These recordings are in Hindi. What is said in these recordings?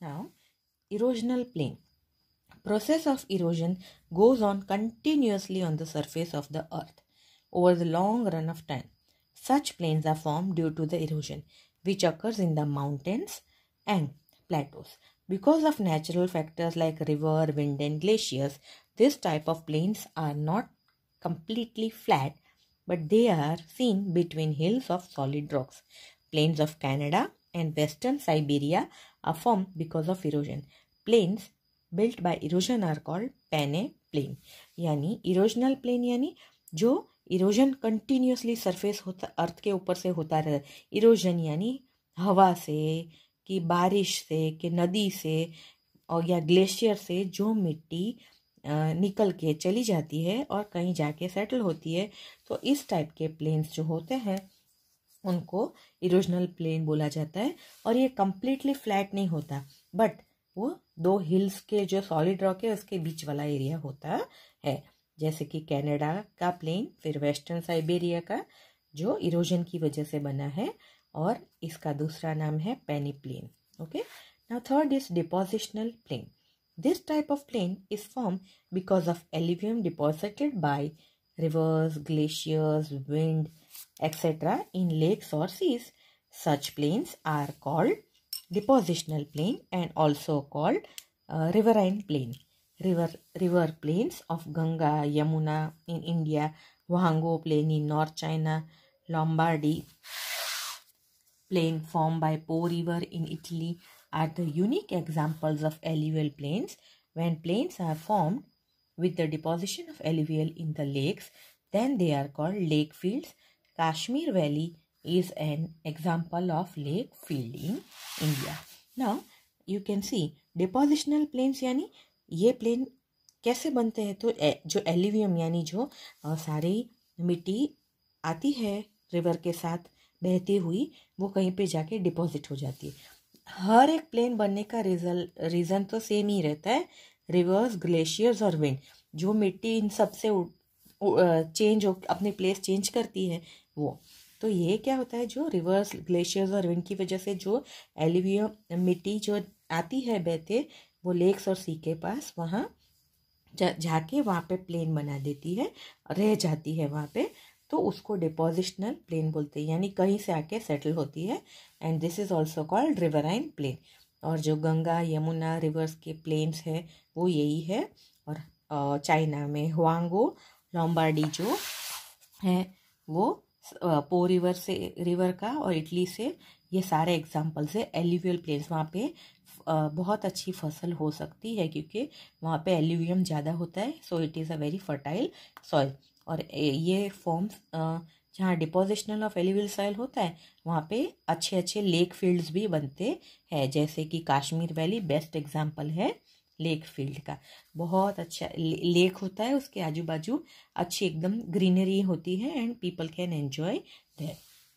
Now, erosional plane. Process of erosion goes on continuously on the surface of the earth over the long run of time. Such plains are formed due to the erosion which occurs in the mountains and plateaus. Because of natural factors like river, wind and glaciers, this type of plains are not completely flat but they are seen between hills of solid rocks. Plains of Canada and western Siberia are formed because of erosion. Plains built by erosion are called peneplain यानी इरोजनल प्लेन यानी जो इरोजन कंटिन्यूसली सरफेस होता अर्थ के ऊपर से होता रहता है इरोजन यानी हवा से कि बारिश से कि नदी से और या ग्लेशियर से जो मिट्टी निकल के चली जाती है और कहीं जाके सेटल होती है तो इस टाइप के प्लेन्स जो होते हैं उनको इरोजनल प्लेन बोला जाता है और ये कम्प्लीटली फ्लैट नहीं होता बट वो दो हिल्स के जो सॉलिड रॉक है उसके बीच वाला एरिया होता है जैसे कि कनाडा का प्लेन फिर वेस्टर्न साइबेरिया का जो इरोजन की वजह से बना है और इसका दूसरा नाम है peneplain okay now third is depositional plain this type of plain is form because of alluvium deposited by rivers glaciers wind etc. in lakes or seas. Such plains are called depositional plain and also called uh, riverine plain. River, river plains of Ganga, Yamuna in India, Wahango plain in North China, Lombardy plain formed by Po River in Italy are the unique examples of alluvial plains when plains are formed with the deposition of alluvial in the lakes, then they are called lake fields Kashmir Valley is an example of lake field in India. Now you can see depositional plains यानी ये plain कैसे बनते हैं तो जो एलिवियम यानी जो सारी मिट्टी आती है रिवर के साथ बहती हुई वो कहीं पे जाके डिपॉजिट हो जाती है हर एक प्लेन बनने का रिजल रीज़न तो सेम ही रहता है रिवर्स ग्लेशियर्स और विंड जो मिट्टी इन सब से चेंज हो अपनी प्लेस चेंज करती है वो तो ये क्या होता है जो रिवर्स ग्लेशियर्स और विंड की वजह से जो एलिवियम मिट्टी जो आती है बहते वो लेक्स और सी के पास वहाँ जा जाके वहाँ पे प्लेन बना देती है रह जाती है वहाँ पे तो उसको डिपोजिशनल प्लेन बोलते हैं यानी कहीं से आके सेटल होती है and this is also called riverine plain और जो गंगा यमुना रिवर्स के प्लेन्स है वो यही है और चाइना में हुआंगो लॉम्बार्डी जो है वो पो रिवर से रिवर का और इटली से ये सारे एग्जाम्पल्स है एलिवियल प्लेन्स वहाँ पे बहुत अच्छी फसल हो सकती है क्योंकि वहाँ पे एल्यूवियम ज़्यादा होता है so it is a very fertile soil और ये फॉर्म्स जहाँ डिपोजिशनल ऑफ एलिवियल सॉइल होता है वहाँ पे अच्छे अच्छे लेक फील्ड्स भी बनते हैं जैसे कि काश्मीर वैली बेस्ट एग्जाम्पल है लेक फील्ड का बहुत अच्छा लेक होता है उसके आजू बाजू अच्छी एकदम ग्रीनरी होती है and people can enjoy there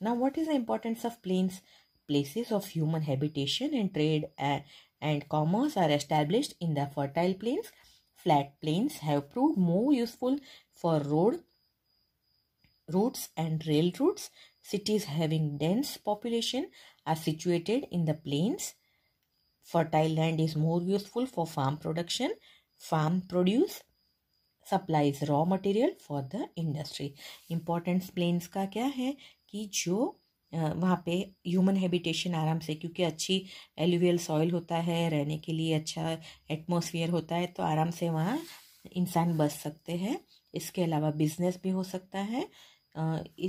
now what is the importance of plains places of human habitation and trade and commerce are establish in the fertile plains flat plains have prove more useful for road routes and rail routes cities having dense population are situated in the plains fertile land is more useful for farm production farm produce supplies raw material for the industry importance plains का क्या है कि जो वहाँ पे ह्यूमन हैबिटेशन आराम से क्योंकि अच्छी एलुवियल सॉइल होता है रहने के लिए अच्छा एटमोसफियर होता है तो आराम से वहाँ इंसान बस सकते हैं इसके अलावा बिजनेस भी हो सकता है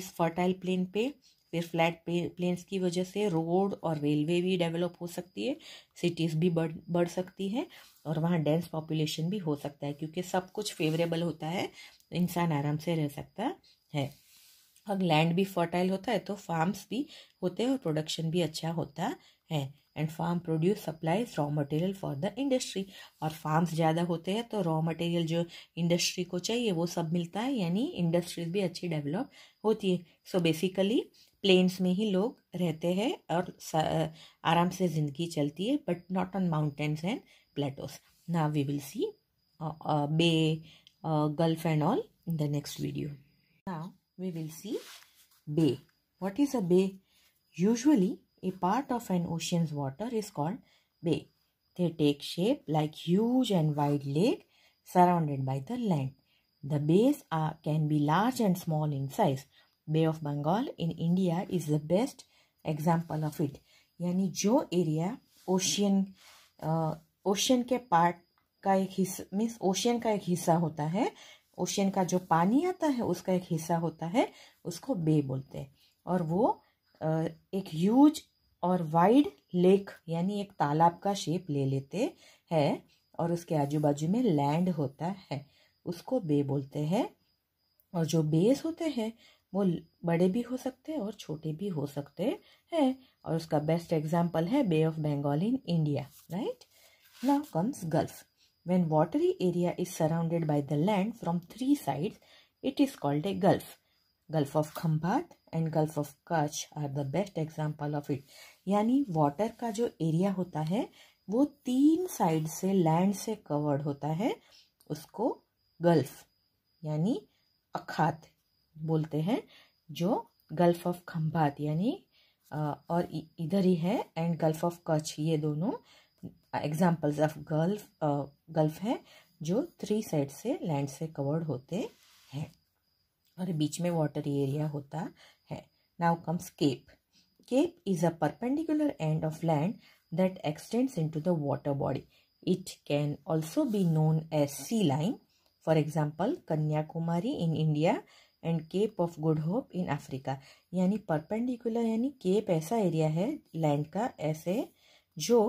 इस फर्टाइल प्लेन पे फिर फ्लैट प्लेन्स की वजह से रोड और रेलवे भी डेवलप हो सकती है सिटीज़ भी बढ़ बढ़ सकती है और वहाँ डेंस पॉपुलेशन भी हो सकता है क्योंकि सब कुछ फेवरेबल होता है इंसान आराम से रह सकता है और लैंड भी फर्टाइल होता है तो फार्म्स भी होते हैं और प्रोडक्शन भी अच्छा होता है and farm produce supplies raw material for the industry और फार्म्स ज़्यादा होते हैं तो रॉ मटेरियल जो इंडस्ट्री को चाहिए वो सब मिलता है यानी इंडस्ट्रीज भी अच्छी डेवलप होती है सो बेसिकली प्लेन्स में ही लोग रहते हैं और आराम से जिंदगी चलती है but not on mountains and plateaus ना we will see bay gulf and all in the next video ना we will see bay what is a bay usually a part of an oceans water is called bay they take shape like huge and wide lake surrounded by the land the bays are can be large and small in size bay of Bengal in India is the best example of it यानी जो एरिया ओशियन ओशियन के पार्ट का एक हिस्सा मीन्स ओशियन का एक हिस्सा होता है ओशियन का जो पानी आता है उसका एक हिस्सा होता है उसको बे बोलते हैं और वो uh, एक ह्यूज और वाइड लेक यानी एक तालाब का शेप ले लेते हैं और उसके आजू बाजू में लैंड होता है उसको बे बोलते हैं और जो बेस होते हैं वो बड़े भी हो सकते हैं और छोटे भी हो सकते हैं और उसका बेस्ट एग्जाम्पल है bay of Bengal in India right now comes gulf when watery area is surrounded by the land from three side it is called a gulf gulf of Khambhat and gulf of Kutch are the best example of it यानी वाटर का जो एरिया होता है वो तीन साइड से लैंड से कवर्ड होता है उसको गल्फ यानी अखात बोलते हैं जो गल्फ ऑफ खम्भात यानी और इधर ही है एंड गल्फ ऑफ कच्छ ये दोनों एग्जाम्पल्स ऑफ गल्फ गल्फ है जो थ्री साइड से लैंड से कवर्ड होते हैं और बीच में वाटर एरिया होता है now comes cape cape is a perpendicular end of land extends into the water body it can also be known as sea line for example Kanyakumari in India and cape of good hope in Africa यानी परपेंडिकुलर यानी केप ऐसा एरिया है लैंड का ऐसे जो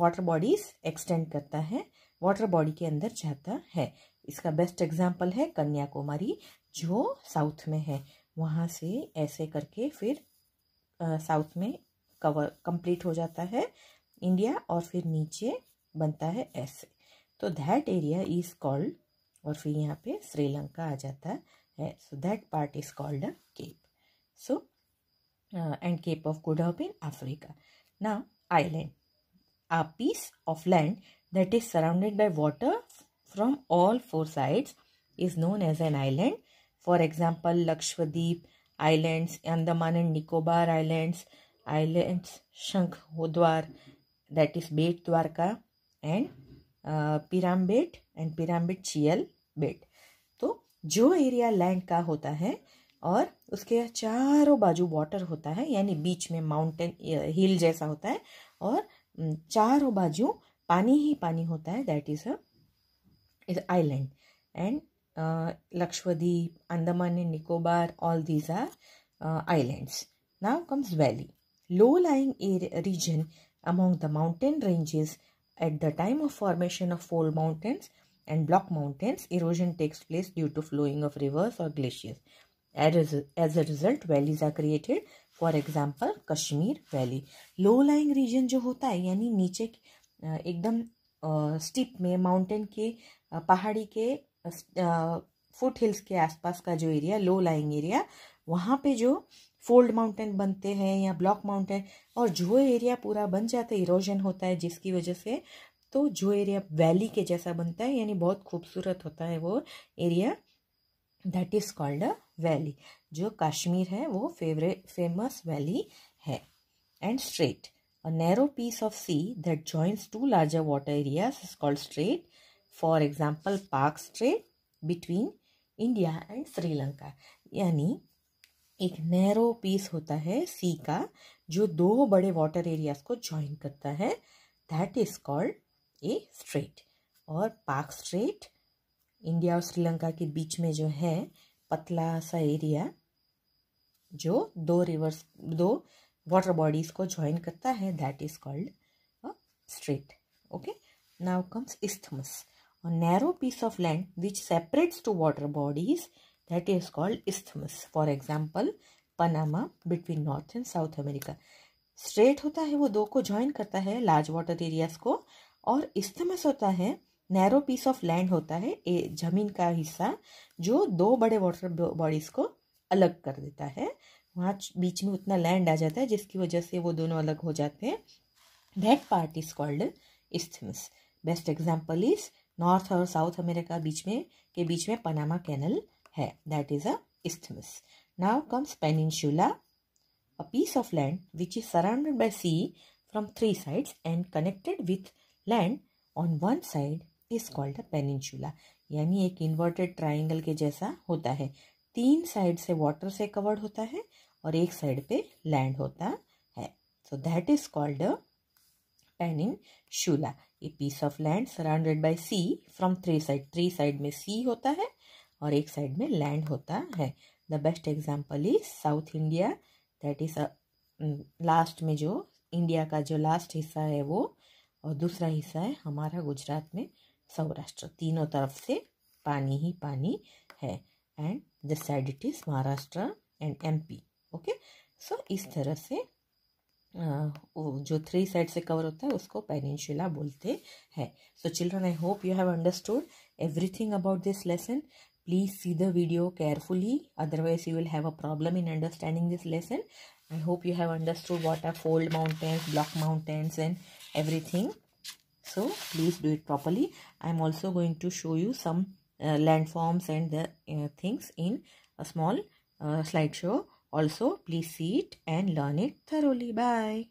वाटर बॉडीज एक्सटेंड करता है वाटर बॉडी के अंदर जाता है इसका बेस्ट एग्जाम्पल है कन्याकुमारी जो साउथ में है वहाँ से ऐसे करके फिर साउथ में कवर कंप्लीट हो जाता है इंडिया और फिर नीचे बनता है ऐसे तो दैट एरिया इज़ कॉल्ड और फिर यहाँ पे श्रीलंका आ जाता है So that part is called a Cape. So uh, and Cape of Good Hope in Africa. Now island, a piece of land that is surrounded by water from all four sides is known as an island. For example, Lakshadweep Islands, Andaman and Nicobar Islands, Islands Shankhodwar, that is Bet Dwarka, and uh, Piram and Piram Chiel Bet. जो एरिया लैंड का होता है और उसके चारों बाजू वाटर होता है यानी बीच में माउंटेन हिल जैसा होता है और चारों बाजू पानी ही पानी होता है that is a island and Lakshadweep Andaman and Nicobar all these are islands now comes valley low lying region among the mountain ranges at the time of formation of fold mountains and block mountains, erosion takes place due to flowing of rivers or glaciers. As, as a result, valleys are created. For example, Kashmir Valley. Low lying region जो होता है यानी नीचे एकदम स्टीप में माउंटेन के पहाड़ी के फुट हिल्स के आसपास का जो एरिया लो लाइंग एरिया वहाँ पे जो फोल्ड माउंटेन बनते हैं या ब्लॉक माउंटेन और जो एरिया पूरा बन जाता है इरोजन होता है जिसकी वजह से तो जो एरिया वैली के जैसा बनता है यानी बहुत खूबसूरत होता है वो area that is called a valley जो कश्मीर है वो फेवरेट फेमस वैली है and strait a narrow piece of sea that joins two larger water areas is called strait for example Palk strait between India and Sri Lanka यानी एक नैरो पीस होता है सी का जो दो बड़े वाटर एरियाज को ज्वाइन करता है दैट इज कॉल्ड ये स्ट्रेट और पाक स्ट्रेट इंडिया और श्रीलंका के बीच में जो है पतला सा एरिया जो दो रिवर्स दो वाटर बॉडीज को ज्वाइन करता है that is called strait okay now comes isthmus और narrow piece of land which separates two water bodies that is called isthmus for example Panama between North and South America strait होता है वो दो को ज्वाइन करता है लार्ज वाटर एरियाज को और इस्थमस होता है नैरो पीस ऑफ लैंड होता है ए जमीन का हिस्सा जो दो बड़े वाटर बॉडीज को अलग कर देता है वहाँ बीच में उतना लैंड आ जाता है जिसकी वजह से वो दोनों अलग हो जाते हैं that part is called isthmus best example is North और साउथ अमेरिका बीच में के बीच में पनामा कैनल है that is a now comes comes peninsula a piece of land which is surrounded by sea from three sides and connected with land on one side is called a peninsula यानी एक इन्वर्टेड ट्राइंगल के जैसा होता है तीन साइड से वाटर से कवर्ड होता है और एक साइड पे लैंड होता है so that is called a peninsula a piece of land surrounded by sea from three side three side में सी होता है और एक साइड में लैंड होता है the best example is south India that is last में जो इंडिया का जो लास्ट हिस्सा है वो और दूसरा हिस्सा है हमारा गुजरात में सौराष्ट्र तीनों तरफ से पानी ही पानी है and the side it is Maharashtra and M P okay so इस तरह से जो थ्री साइड से कवर होता है उसको पेनिनशिला बोलते हैं so children I hope you have understood everything about this lesson please see the video carefully otherwise you will have a problem in understanding this lesson I hope you have understood what are fold mountains block mountains and everything so please do it properly i'm also going to show you some uh, landforms and the uh, things in a small uh, slideshow also please see it and learn it thoroughly bye